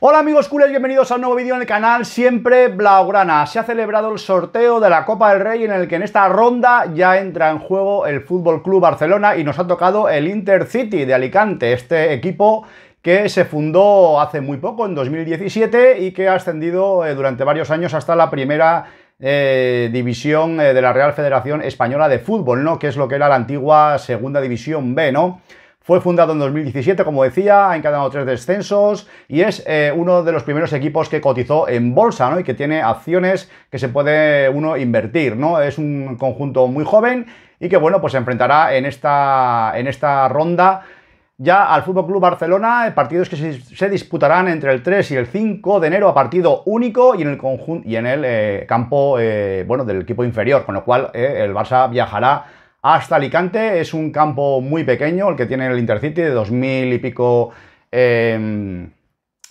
Hola amigos culés, bienvenidos a un nuevo vídeo en el canal Siempre Blaugrana. Se ha celebrado el sorteo de la Copa del Rey en el que en esta ronda ya entra en juego el Fútbol Club Barcelona y nos ha tocado el Intercity de Alicante, este equipo que se fundó hace muy poco, en 2017, y que ha ascendido eh, durante varios años hasta la primera eh, división eh, de la Real Federación Española de Fútbol, ¿no? Que es lo que era la antigua Segunda División B, ¿no? Fue fundado en 2017, como decía, ha encadenado tres descensos y es eh, uno de los primeros equipos que cotizó en bolsa, Y que tiene acciones que se puede uno invertir, ¿no? Es un conjunto muy joven y que, bueno, pues se enfrentará en esta, en esta ronda ya al Fútbol Club Barcelona, eh, partidos que se, disputarán entre el 3 y el 5 de enero a partido único y en el, y en el eh, campo bueno, del equipo inferior, con lo cual el Barça viajará hasta Alicante. Es un campo muy pequeño, el que tiene el Intercity, de 2.000 y pico em,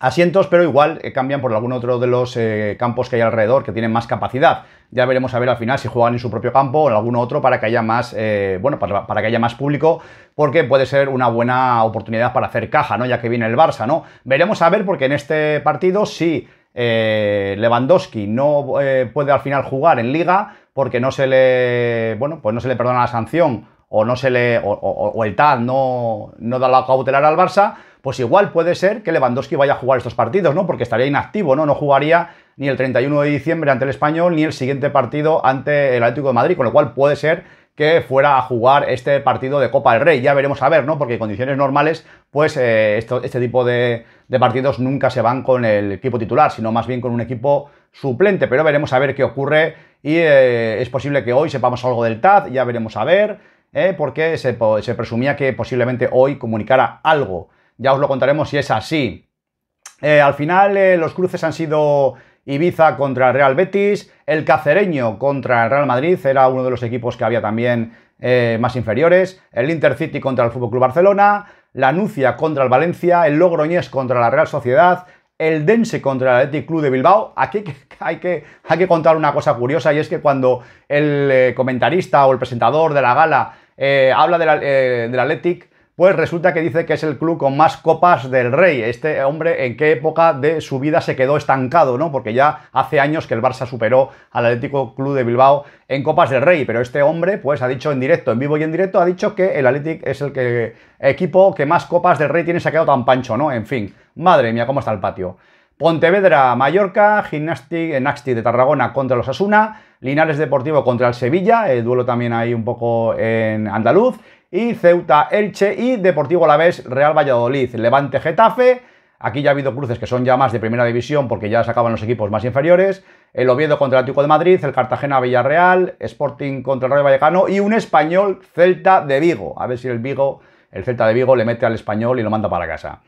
asientos, pero igual eh, cambian por algún otro de los eh, campos que hay alrededor, que tienen más capacidad. Ya veremos a ver al final si juegan en su propio campo o en algún otro para que haya más, eh, bueno, para, para, que haya más público, porque puede ser una buena oportunidad para hacer caja, ¿no? Ya que viene el Barça, ¿no? Veremos a ver, porque en este partido sí eh, Lewandowski no eh, puede al final jugar en liga porque no se le, bueno, pues no se le perdona la sanción o no se le el TAD no, no, da la cautelar al Barça, pues igual puede ser que Lewandowski vaya a jugar estos partidos, ¿no? Porque estaría inactivo, ¿no? No jugaría ni el 31 de diciembre ante el Español ni el siguiente partido ante el Atlético de Madrid, con lo cual puede ser que fuera a jugar este partido de Copa del Rey. Ya veremos a ver, ¿no? Porque en condiciones normales, pues eh, este tipo de, partidos nunca se van con el equipo titular, sino más bien con un equipo suplente. Pero veremos a ver qué ocurre y eh, es posible que hoy sepamos algo del TAD, ya veremos a ver, eh, porque se, presumía que posiblemente hoy comunicara algo. Ya os lo contaremos si es así. al final los cruces han sido Ibiza contra el Real Betis, el Cacereño contra el Real Madrid, era uno de los equipos que había también eh, más inferiores, el Intercity contra el FC Club Barcelona, la Nucia contra el Valencia, el Logroñés contra la Real Sociedad, el Dense contra el Athletic Club de Bilbao. Aquí hay que, hay que contar una cosa curiosa y es que cuando el eh, comentarista o el presentador de la gala eh, habla del, del Athletic, pues resulta que dice que es el club con más copas del rey. Este hombre, ¿en qué época de su vida se quedó estancado? ¿no? Porque ya hace años que el Barça superó al Atlético Club de Bilbao en Copas del Rey, pero este hombre, pues ha dicho en directo, en vivo y en directo, ha dicho que el Atlético es el que, equipo que más Copas del Rey tiene sacado tan pancho, ¿no? En fin, madre mía, cómo está el patio. Pontevedra, Mallorca, Gimnastic, eh, Naxti de Tarragona contra los Asuna, Linares Deportivo contra el Sevilla, el duelo también ahí un poco en andaluz, y Ceuta Elche y Deportivo Alavés Real Valladolid, Levante Getafe, aquí ya ha habido cruces que son ya más de primera división porque ya sacaban los equipos más inferiores, el Oviedo contra el Atlético de Madrid, el Cartagena Villarreal, Sporting contra el Rayo Vallecano y un español Celta de Vigo, a ver si el Vigo, el Celta de Vigo le mete al español y lo manda para casa.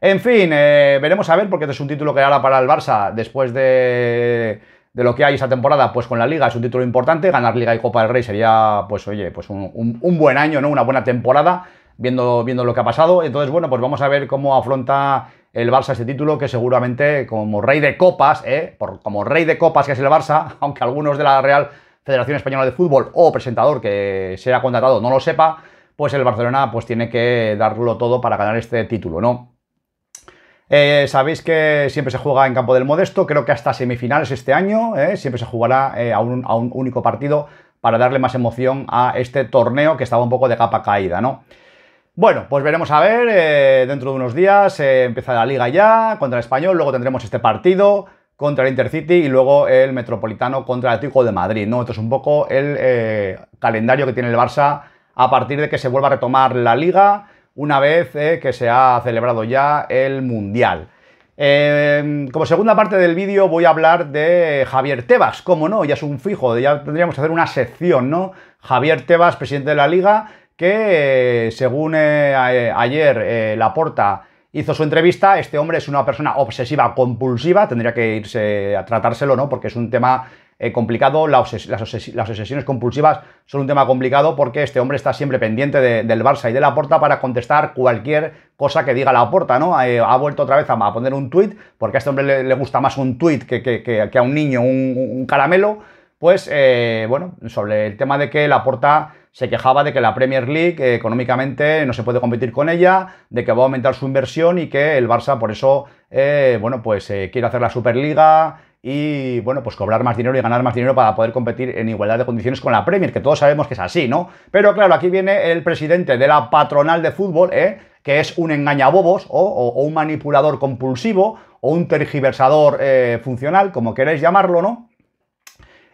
En fin, eh, veremos a ver, porque este es un título que hará para el Barça después de de lo que hay esa temporada, pues con la Liga es un título importante, ganar Liga y Copa del Rey sería, pues oye, pues un, buen año, ¿no? Una buena temporada, viendo, viendo lo que ha pasado. Entonces, bueno, pues vamos a ver cómo afronta el Barça este título, que seguramente como rey de copas, ¿eh? Por, como rey de copas que es el Barça, aunque algunos de la Real Federación Española de Fútbol o presentador que sea contratado no lo sepa, pues el Barcelona pues tiene que darlo todo para ganar este título, ¿no? Eh, sabéis que siempre se juega en campo del modesto, creo que hasta semifinales este año, eh, siempre se jugará eh, a, un, único partido para darle más emoción a este torneo que estaba un poco de capa caída, ¿no? Bueno, pues veremos a ver, dentro de unos días empieza la liga ya contra el español, luego tendremos este partido contra el Intercity y luego el Metropolitano contra el Atlético de Madrid, ¿no? Esto es un poco el calendario que tiene el Barça a partir de que se vuelva a retomar la liga una vez eh, que se ha celebrado ya el Mundial. Em, como segunda parte del vídeo voy a hablar de Javier Tebas, como no, ya es un fijo, ya tendríamos que hacer una sección, ¿no? Javier Tebas, presidente de la liga, que eh, según eh, ayer Laporta hizo su entrevista, este hombre es una persona obsesiva compulsiva, tendría que irse a tratárselo, ¿no? Porque es un tema eh, complicado, las, obsesiones compulsivas son un tema complicado porque este hombre está siempre pendiente del Barça y de la Porta para contestar cualquier cosa que diga la Porta, ¿no? Eh, ha vuelto otra vez a, poner un tuit, porque a este hombre le, gusta más un tuit que, a un niño un, caramelo, pues eh, bueno, sobre el tema de que la Porta se quejaba de que la Premier League económicamente no se puede competir con ella, de que va a aumentar su inversión y que el Barça por eso, bueno, pues quiere hacer la Superliga, y bueno, pues cobrar más dinero y ganar más dinero para poder competir en igualdad de condiciones con la Premier, que todos sabemos que es así, ¿no? Pero claro, aquí viene el presidente de la patronal de fútbol, ¿eh? que es un engañabobos o, un manipulador compulsivo o un tergiversador eh, funcional, como queréis llamarlo, ¿no?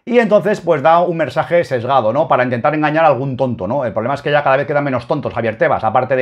y entonces pues da un mensaje sesgado, ¿no? Para intentar engañar a algún tonto, ¿no? El problema es que ya cada vez quedan menos tontos, Javier Tebas, aparte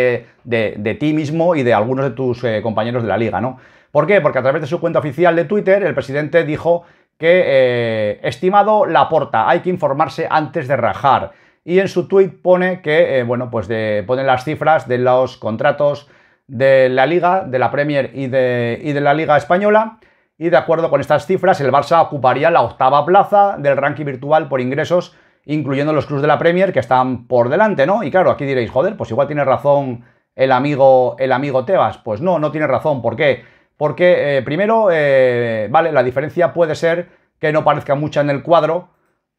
de, ti mismo y de algunos de tus eh, compañeros de la liga, ¿no? ¿Por qué? Porque a través de su cuenta oficial de Twitter el presidente dijo que, eh, estimado Laporta, hay que informarse antes de rajar. Y en su tweet pone que, eh, bueno, pues de, pone las cifras de los contratos de la liga, de la Premier y de, y de la liga española y de acuerdo con estas cifras el Barça ocuparía la octava plaza del ranking virtual por ingresos, incluyendo los clubes de la Premier que están por delante, ¿no? Y claro, aquí diréis, joder, pues igual tiene razón el amigo, el amigo Tebas. Pues no, no tiene razón. ¿Por qué? Porque eh, primero, eh, vale, la diferencia puede ser que no parezca mucha en el cuadro,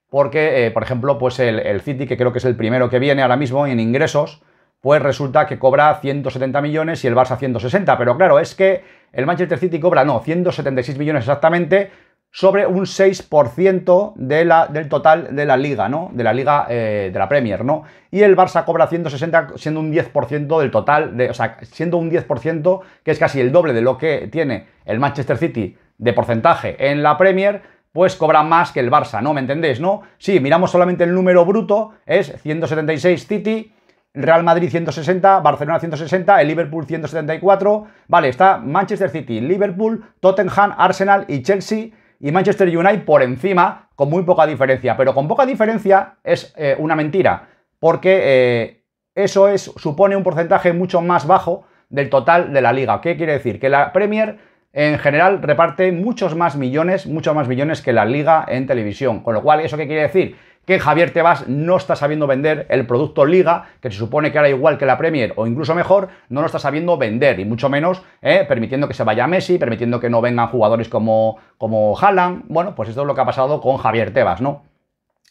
porque, eh, por ejemplo, pues el, el, City, que creo que es el primero que viene ahora mismo en ingresos, pues resulta que cobra 170 millones y el Barça 160. Pero claro, es que el Manchester City cobra, no, 176 millones exactamente, sobre un 6% de la, del total de la liga, ¿no? De la liga eh, de la Premier, ¿no? Y el Barça cobra 160 siendo un 10% del total, o sea, siendo un 10%, que es casi el doble de lo que tiene el Manchester City de porcentaje en la Premier, pues cobra más que el Barça, ¿no? ¿Me entendéis, no? Sí, miramos solamente el número bruto, es 176 City, Real Madrid 160, Barcelona 160, el Liverpool 174. Vale, está Manchester City, Liverpool, Tottenham, Arsenal y Chelsea y Manchester United por encima con muy poca diferencia. Pero con poca diferencia es eh, una mentira, porque eh, eso es, supone un porcentaje mucho más bajo del total de la liga. ¿Qué quiere decir? Que la Premier en general reparte muchos más millones, muchos más millones que la liga en televisión. Con lo cual, ¿eso qué quiere decir? que Javier Tebas no está sabiendo vender el producto Liga, que se supone que era igual que la Premier o incluso mejor, no lo está sabiendo vender y mucho menos eh, permitiendo que se vaya Messi, permitiendo que no vengan jugadores como, como Haaland. Bueno, pues esto es lo que ha pasado con Javier Tebas, ¿no?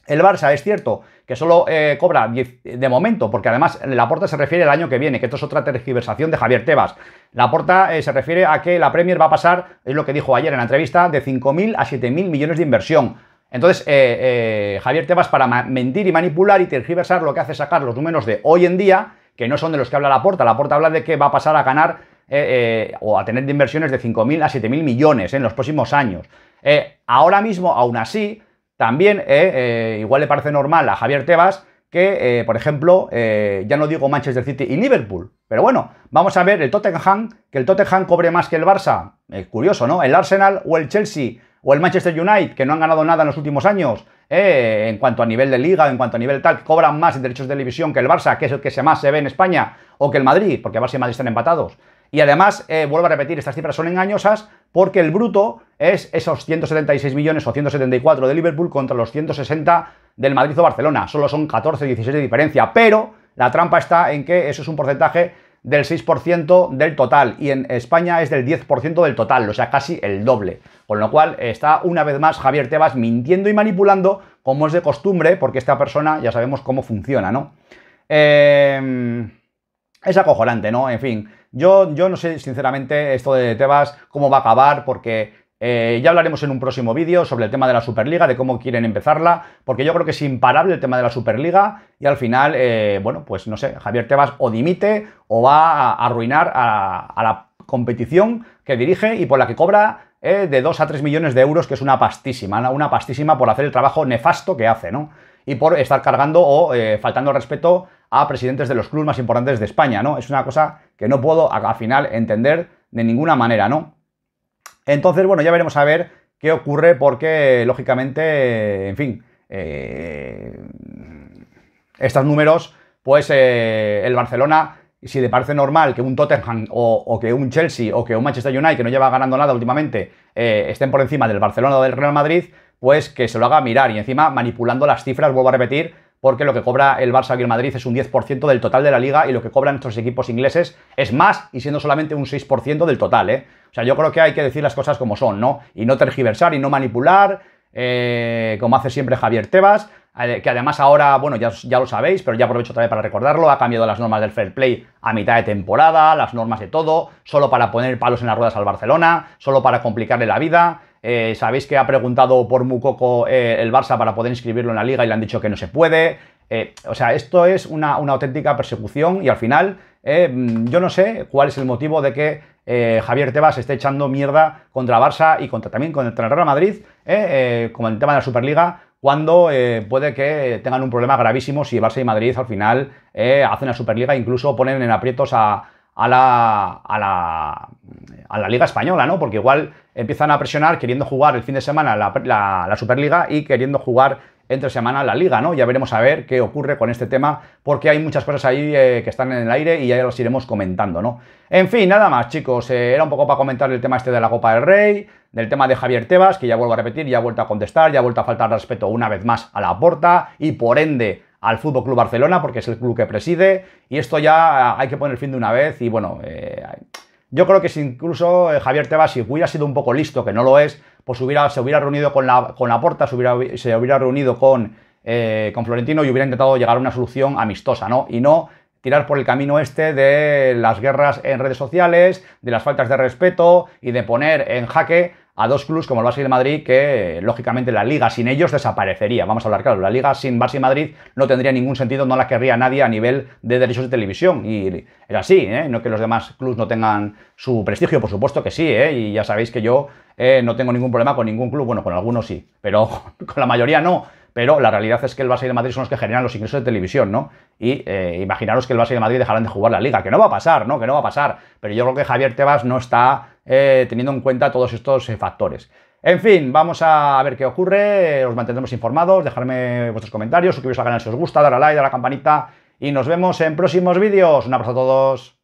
El Barça es cierto que solo eh, cobra de momento, porque además la porta se refiere al año que viene, que esto es otra tergiversación de Javier Tebas. La porta eh, se refiere a que la Premier va a pasar, es lo que dijo ayer en la entrevista, de 5.000 a 7.000 millones de inversión. Entonces, eh, eh, Javier Tebas, para mentir y manipular y tergiversar, lo que hace es sacar los números de hoy en día, que no son de los que habla la puerta La puerta habla de que va a pasar a ganar eh, o a tener inversiones de 5.000 a 7.000 millones en los próximos años. ahora mismo, aún así, también igual le parece normal a Javier Tebas que, por ejemplo, ya no digo Manchester City y Liverpool, pero bueno, vamos a ver el Tottenham, que el Tottenham cobre más que el Barça. curioso, ¿no? El Arsenal o el Chelsea o el Manchester United, que no han ganado nada en los últimos años, eh, en cuanto a nivel de liga, en cuanto a nivel tal, que cobran más en derechos de televisión que el Barça, que es el que se más se ve en España, o que el Madrid, porque Barça y Madrid están empatados. Y además, eh, vuelvo a repetir, estas cifras son engañosas porque el bruto es esos 176 millones o 174 de Liverpool contra los 160 del Madrid o Barcelona. Solo son 14, 16 de diferencia. Pero la trampa está en que eso es un porcentaje del 6% del total y en España es del 10% del total, o sea, casi el doble. Con lo cual está una vez más Javier Tebas mintiendo y manipulando como es de costumbre, porque esta persona ya sabemos cómo funciona, ¿no? Em, es acojonante, ¿no? En fin, yo, yo no sé sinceramente esto de Tebas cómo va a acabar, porque eh, ya hablaremos en un próximo vídeo sobre el tema de la Superliga, de cómo quieren empezarla, porque yo creo que es imparable el tema de la Superliga y al final, eh, bueno, pues no sé, Javier Tebas o dimite o va a arruinar a, la competición que dirige y por la que cobra eh, de 2 a 3 millones de euros, que es una pastísima, una pastísima por hacer el trabajo nefasto que hace, ¿no? Y por estar cargando o faltando respeto a presidentes de los clubes más importantes de España, ¿no? Es una cosa que no puedo al final entender de ninguna manera, ¿no? Entonces, bueno, ya veremos a ver qué ocurre porque, lógicamente, en fin, eh, estos números, pues eh, el Barcelona, si le parece normal que un Tottenham o, que un Chelsea o que un Manchester United, que no lleva ganando nada últimamente, eh, estén por encima del Barcelona o del Real Madrid, pues que se lo haga mirar y encima manipulando las cifras, vuelvo a repetir, porque lo que cobra el Barça y el Madrid es un 10% del total de la liga y lo que cobran estos equipos ingleses es más y siendo solamente un 6% del total, ¿eh? O sea, yo creo que hay que decir las cosas como son, ¿no? Y no tergiversar y no manipular, eh, como hace siempre Javier Tebas, eh, que además ahora, bueno, ya, ya, lo sabéis, pero ya aprovecho también para recordarlo, ha cambiado las normas del fair play a mitad de temporada, las normas de todo, solo para poner palos en las ruedas al Barcelona, solo para complicarle la vida, eh, Sabéis que ha preguntado por Mukoko eh, el Barça para poder inscribirlo en la liga y le han dicho que no se puede. Eh, o sea, esto es una, auténtica persecución y al final mm, yo no sé cuál es el motivo de que Javier Tebas esté echando mierda contra Barça y contra, también contra el Real Madrid, como el tema de la Superliga, cuando puede que tengan un problema gravísimo si Barça y Madrid al final hacen la Superliga e incluso ponen en aprietos a, la, a la Liga Española, ¿no? Porque igual empiezan a presionar queriendo jugar el fin de semana la, Superliga y queriendo jugar entre semana la liga, ¿no? Ya veremos a ver qué ocurre con este tema, porque hay muchas cosas ahí eh, que están en el aire y ya los iremos comentando, ¿no? En fin, nada más, chicos. Eh, era un poco para comentar el tema este de la Copa del Rey, del tema de Javier Tebas, que ya vuelvo a repetir, ya ha vuelto a contestar, ya ha vuelto a faltar respeto una vez más a la porta y por ende al Fútbol Club Barcelona, porque es el club que preside, y esto ya hay que poner fin de una vez, y bueno, eh, yo creo que si incluso eh, Javier Tebas, hubiera sido un poco listo, que no lo es, pues se hubiera reunido con la, con la Porta, se hubiera, se hubiera reunido con, eh, con Florentino y hubiera intentado llegar a una solución amistosa, ¿no? Y no tirar por el camino este de las guerras en redes sociales, de las faltas de respeto y de poner en jaque a dos clubes como el Barça y Madrid, que lógicamente la liga sin ellos desaparecería. Vamos a hablar claro, la liga sin Barça y Madrid no tendría ningún sentido, no la querría nadie a nivel de derechos de televisión. Y era así, ¿eh? no que los demás clubes no tengan su prestigio, por supuesto que sí, ¿eh? y ya sabéis que yo eh, no tengo ningún problema con ningún club, bueno, con algunos sí, pero con la mayoría no pero la realidad es que el Barça y el Madrid son los que generan los ingresos de televisión, ¿no? Y eh, imaginaros que el Barça y el Madrid dejarán de jugar la liga, que no va a pasar, ¿no? Que no va a pasar, pero yo creo que Javier Tebas no está eh, teniendo en cuenta todos estos eh, factores. En fin, vamos a ver qué ocurre, os mantendremos informados, dejadme vuestros comentarios, suscribiros al canal si os gusta, dar a like, a la campanita y nos vemos en próximos vídeos. Un abrazo a todos.